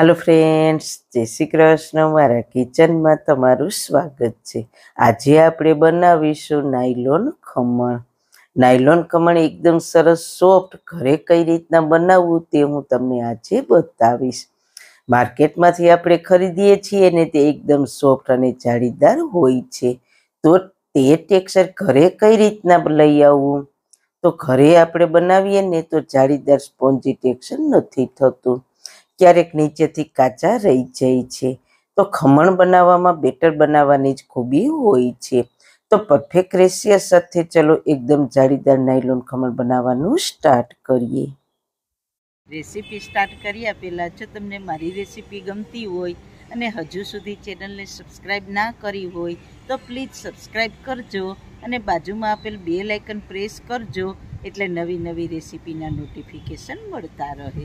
hello friends જય શ્રી કૃષ્ણ મારા કિચનમાં તમારું સ્વાગત છે આજે આપણે બનાવીશું નાયલોન ખમણ નાયલોન ખમણ એકદમ સરસ સોફ્ટ ઘરે કઈ રીતના બનાવવું તે હું તમને આજે બતાવીશ માર્કેટમાંથી આપણે ખરીદીએ છીએ અને તે એકદમ સોફ્ટ અને જાળીદાર હોય છે તો તે ટેક્સચર ઘરે કઈ રીતના લઈ આવવું તો ઘરે આપણે બનાવીએ ને તો જાળીદાર સ્પોન્જી ટેક્સચર નથી થતું ક્યારેક નીચેથી કાચા રહી જાય છે તો ખમણ બનાવવામાં બેટર બનાવવાની જ ખૂબી હોય છે તો પરફેક્ટ રેશિયા સાથે ચલો એકદમ જાળીદાર નાયલોન ખમણ બનાવવાનું સ્ટાર્ટ કરીએ રેસીપી સ્ટાર્ટ કર્યા પહેલાં જો તમને મારી રેસીપી ગમતી હોય અને હજુ સુધી ચેનલને સબસ્ક્રાઈબ ના કરી હોય તો પ્લીઝ સબસ્ક્રાઈબ કરજો અને બાજુમાં આપેલ બે લાઇકન પ્રેસ કરજો એટલે નવી નવી રેસીપીના નોટિફિકેશન મળતા રહે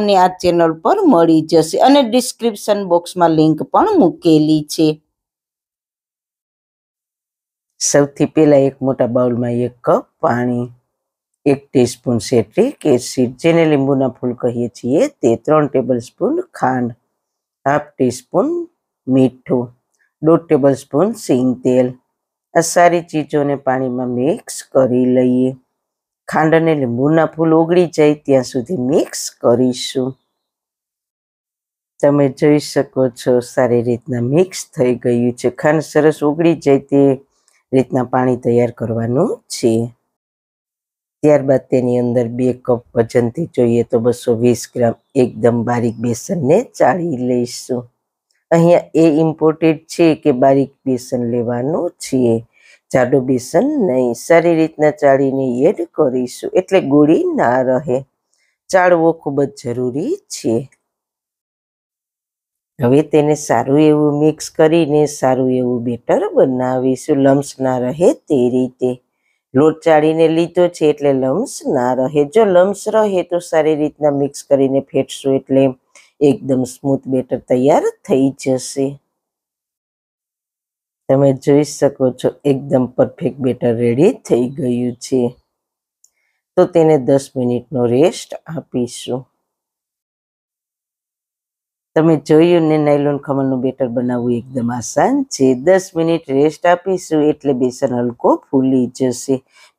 તમને આ ચેનલ પર મળી જશે અને ડિસ્ક્રિપ્શન બોક્સમાં લિંક પણ મૂકેલી છે સૌથી પહેલાં એક મોટા બાઉલમાં એક કપ પાણી એક ટીસ્પૂન સેટ્રિક એસિડ જેને લીંબુના ફૂલ કહીએ છીએ તે ત્રણ ટેબલ સ્પૂન ખાંડ હાફ ટીસ્પૂન મીઠું દોઢ સ્પૂન સિંગ તેલ આ સારી ચીજોને પાણીમાં મિક્સ કરી લઈએ ખાંડ અને લીંબુના ફૂલ ઓગળી જાય ત્યાં સુધી મિક્સ કરીશું તમે જોઈ શકો છો સારી રીતના મિક્સ થઈ ગયું છે ખાંડ સરસ ઓગળી જાય તે રીતના પાણી તૈયાર કરવાનું છે ત્યારબાદ તેની અંદર બે કપ વજનથી જોઈએ તો બસો વીસ ગ્રામ એકદમ બારીક બેસનને ચાળી લઈશું અહીંયા એ ઇમ્પોર્ટેડ છે કે બારીક બેસન લેવાનું છે જાડું બેસન નહીં સારી રીતના ચાળીને એડ કરીશું એટલે ગોળી ના રહે ચાળવો ખૂબ જ જરૂરી છે હવે તેને સારું એવું મિક્સ કરીને સારું એવું બેટર બનાવીશું લમ્સ ના રહે તે રીતે લોટ ચાળીને લીધો છે એટલે લમ્સ ના રહે જો લમ્સ રહે તો સારી રીતના મિક્સ કરીને ફેટશું એટલે એકદમ સ્મૂથ બેટર તૈયાર થઈ જશે તમે જોઈ શકો છો એકદમ પરફેક્ટ બેટર રેડી થઈ ગયું છે તો તેને દસ મિનિટનો રેસ્ટ આપીશું તમે જોયું ને નાયલોન ખમણનું બેટર બનાવવું એકદમ આસાન છે દસ મિનિટ રેસ્ટ આપીશું એટલે બેસન હલકો ફૂલી જશે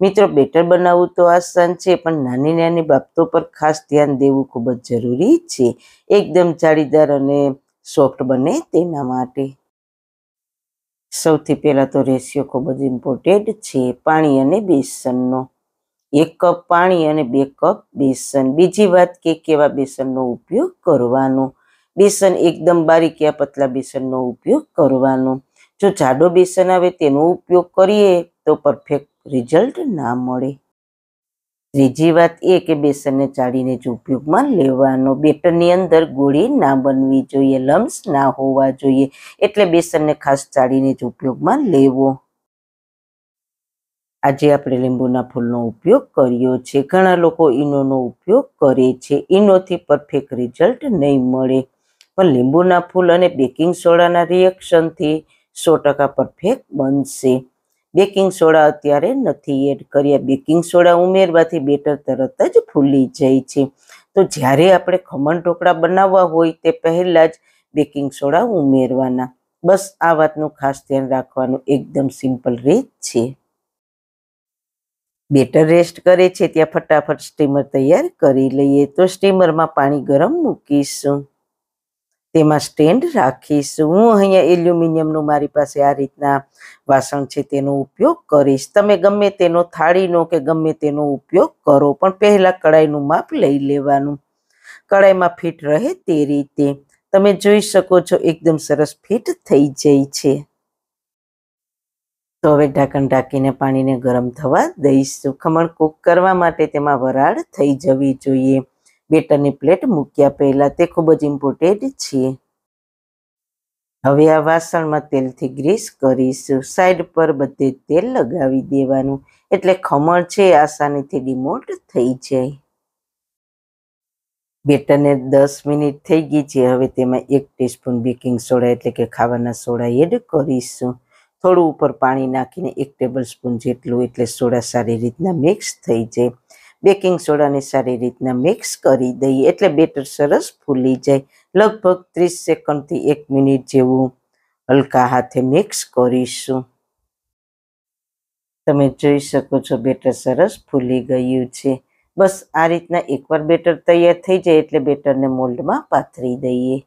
મિત્રો બેટર બનાવવું તો આસાન છે પણ નાની નાની બાબતો પર ખાસ ધ્યાન દેવું ખૂબ જ જરૂરી છે એકદમ જાળીદાર અને સોફ્ટ બને તેના માટે સૌથી પહેલાં તો રેશિયો ખૂબ જ ઇમ્પોર્ટેડ છે પાણી અને બેસનનો એક કપ પાણી અને બે કપ બેસન બીજી વાત કે કેવા બેસનનો ઉપયોગ કરવાનો બેસન એકદમ બારીક યા પતલા બેસનનો ઉપયોગ કરવાનો જો જાડો બેસન આવે તેનો ઉપયોગ કરીએ તો પરફેક્ટ રિઝલ્ટ ના મળે ત્રીજી વાત એ કે બેસનને ચાળીને જ ઉપયોગમાં લેવાનો બેટરની અંદર ગોળી ના બનવી જોઈએ લમ્સ ના હોવા જોઈએ એટલે બેસનને ખાસ ચાળીને જ ઉપયોગમાં લેવો આજે આપણે લીંબુના ફૂલનો ઉપયોગ કર્યો છે ઘણા લોકો ઈનોનો ઉપયોગ કરે છે ઈનોથી પરફેક્ટ રિઝલ્ટ નહીં મળે પણ લીંબુના ફૂલ અને બેકિંગ સોડાના રિએક્શનથી સો ટકા પરફેક્ટ બનશે બેકિંગ સોડા અત્યારે નથી એડ કર્યા બેકિંગ સોડા ઉમેરવાથી બેટર તરત જ ફૂલી જાય છે તો જ્યારે આપણે ખમણ ઢોકળા બનાવવા હોય તે પહેલાં જ બેકિંગ સોડા ઉમેરવાના બસ આ વાતનું ખાસ ધ્યાન રાખવાનું એકદમ સિમ્પલ રીત છે બેટર રેસ્ટ કરે છે ત્યાં ફટાફટ સ્ટીમર તૈયાર કરી લઈએ તો સ્ટીમરમાં પાણી ગરમ મૂકીશું તેમાં સ્ટેન્ડ રાખીશું હું અહીંયા એલ્યુમિનિયમનું મારી પાસે આ રીતના વાસણ છે તેનો ઉપયોગ કરીશ તમે ગમે તેનો થાળીનો કે ગમે તેનો ઉપયોગ કરો પણ પહેલાં કડાઈનું માપ લઈ લેવાનું કડાઈમાં ફિટ રહે તે રીતે તમે જોઈ શકો છો એકદમ સરસ ફિટ થઈ જાય છે તો હવે ઢાંકણ ઢાંકીને પાણીને ગરમ થવા દઈશું ખમણ કૂક કરવા માટે તેમાં વરાળ થઈ જવી જોઈએ બેટરની પ્લેટ મૂક્યા પહેલાં તે ખૂબ જ ઇમ્પોર્ટેન્ટ છે હવે આ વાસણમાં તેલથી ગ્રીસ કરીશું સાઈડ પર બધે તેલ લગાવી દેવાનું એટલે ખમણ છે આસાનીથી ડિમોટ થઈ જાય બેટરને દસ મિનિટ થઈ ગઈ છે હવે તેમાં એક ટીસ્પૂન બેકિંગ સોડા એટલે કે ખાવાના સોડા એડ કરીશું થોડું ઉપર પાણી નાખીને એક ટેબલ સ્પૂન જેટલું એટલે સોડા સારી રીતના મિક્સ થઈ જાય બેકિંગ સોડાને સારી રીતના મિક્સ કરી દઈએ એટલે બેટર સરસ ફૂલી જાય લગભગ ત્રીસ સેકન્ડથી એક મિનિટ જેવું હલકા હાથે મિક્સ કરીશું તમે જોઈ શકો છો બેટર સરસ ફૂલી ગયું છે બસ આ રીતના એકવાર બેટર તૈયાર થઈ જાય એટલે બેટરને મોલ્ડમાં પાથરી દઈએ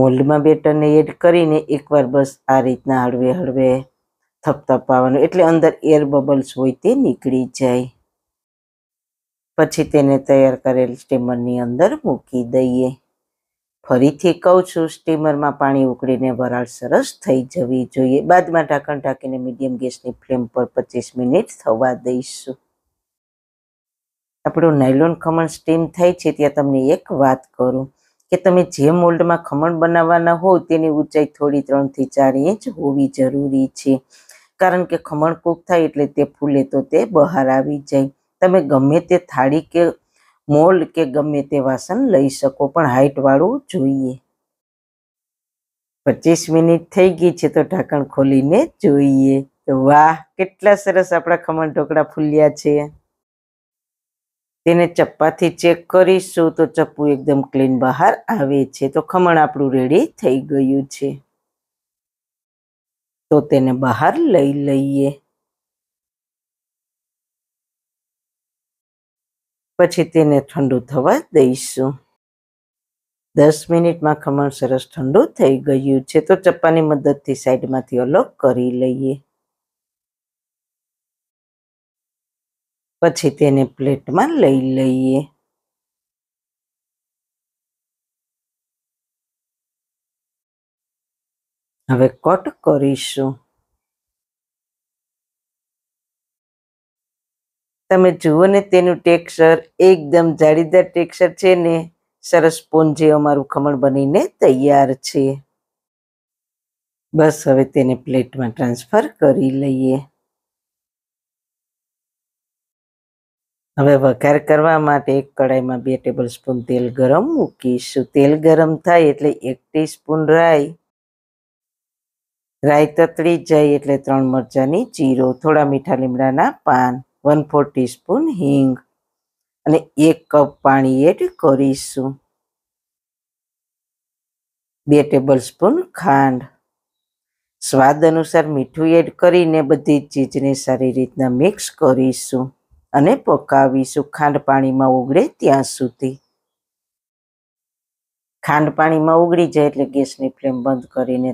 મોલ્ડમાં બેટરને એડ કરીને એકવાર બસ આ રીતના હળવે હળવે થપથપાવાનું એટલે અંદર એર બબલ્સ હોય તે નીકળી જાય પછી તેને તૈયાર કરેલ સ્ટીમરની અંદર મૂકી દઈએ ફરીથી કહું છું સ્ટીમરમાં પાણી ઉકળીને વરાળ સરસ થઈ જવી જોઈએ બાદમાં ઢાંકણ ઢાંકીને મીડિયમ ગેસની ફ્લેમ પર પચીસ મિનિટ થવા દઈશું આપણું નાયલોન ખમણ સ્ટીમ થાય છે ત્યાં તમને એક વાત કરું કે તમે જે મોલ્ડમાં ખમણ બનાવવાના હો તેની ઊંચાઈ થોડી ત્રણથી ચાર ઇંચ હોવી જરૂરી છે કારણ કે ખમણ કૂક થાય એટલે તે ફૂલે તો તે બહાર આવી જાય તમે ગમે તે થાળી કે મોલ કે ગમે તે વાસણ લઈ શકો પણ હાઇટવાળું જોઈએ પચીસ મિનિટ થઈ ગઈ છે તો ઢાંકણ ખોલીને જોઈએ તો વાહ કેટલા સરસ આપણા ખમણ ઢોકળા ફૂલ્યા છે તેને ચપ્પાથી ચેક કરીશું તો ચપ્પુ એકદમ ક્લીન બહાર આવે છે તો ખમણ આપણું રેડી થઈ ગયું છે તો તેને બહાર લઈ લઈએ પછી તેને ઠંડુ થવા દઈશું દસ મિનિટમાં ખમણ સરસ ઠંડુ થઈ ગયું છે તો ચપ્પાની મદદથી સાઈડમાંથી અલગ કરી લઈએ પછી તેને પ્લેટમાં લઈ લઈએ હવે કટ કરીશું તમે જુઓ ને તેનું ટેક્સચર એકદમ જાળીદાર ટેક્સચર છે ને સરસ પોંજે અમારું ખમણ બનીને તૈયાર છે બસ હવે તેને પ્લેટમાં ટ્રાન્સફર કરી લઈએ હવે વઘાર કરવા માટે એક કડાઈમાં બે ટેબલ સ્પૂન તેલ ગરમ મૂકીશું તેલ ગરમ થાય એટલે એક સ્પૂન રાઈ રાઈ તતળી જાય એટલે ત્રણ મરચાંની ચીરો થોડા મીઠા લીમડાના પાન વન ફોર ટીસ્પૂન હિંગ અને એક કપ પાણી એડ કરીશું બે ટેબલ સ્પૂન ખાંડ સ્વાદ અનુસાર મીઠું એડ કરીને બધી ચીજને સારી રીતના મિક્સ કરીશું અને પકાવીશું ખાંડ પાણીમાં ઉગળે ત્યાં સુધી ખાંડ પાણીમાં ઉગળી જાય એટલે ગેસની ફ્લેમ બંધ કરીને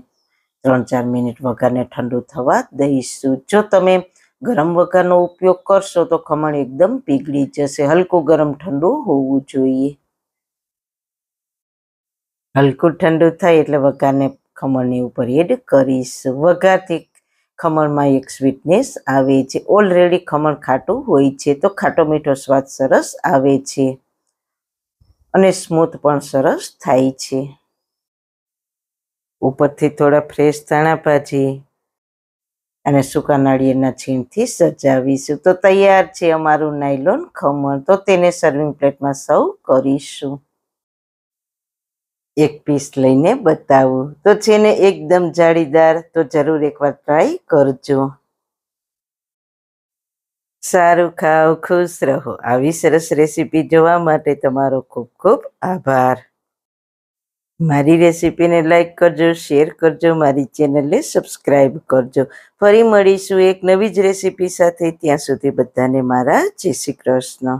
ત્રણ ચાર મિનિટ વઘારને ઠંડુ થવા દઈશું જો તમે ગરમ વઘારનો ઉપયોગ કરશો તો ખમણ એકદમ પીગળી જશે હલકું ગરમ ઠંડુ હોવું જોઈએ હલકું ઠંડુ થાય એટલે વઘારને ખમણની ઉપર એડ કરીશું વઘારથી ખમણમાં એક સ્વીટનેસ આવે છે ઓલરેડી ખમણ ખાટું હોય છે તો ખાટો મીઠો સ્વાદ સરસ આવે છે અને સ્મૂથ પણ સરસ થાય છે ઉપરથી થોડા ફ્રેશ ધાણાભાજી અને સૂકા નાળિયેરના છીણથી સજાવીશું તો તૈયાર છે અમારું નાયલોન ખમણ તો તેને સર્વિંગ પ્લેટમાં સર્વ કરીશું એક પીસ લઈને બતાવું તો છે ને એકદમ જાળીદાર તો જરૂર એકવાર ટ્રાય કરજો સારું ખાઓ ખુશ રહો આવી સરસ રેસીપી જોવા માટે તમારો ખૂબ ખૂબ આભાર મારી રેસીપીને લાઇક કરજો શેર કરજો મારી ચેનલને સબસ્ક્રાઈબ કરજો ફરી મળીશું એક નવી જ રેસીપી સાથે ત્યાં સુધી બધાને મારા જય શ્રી કૃષ્ણ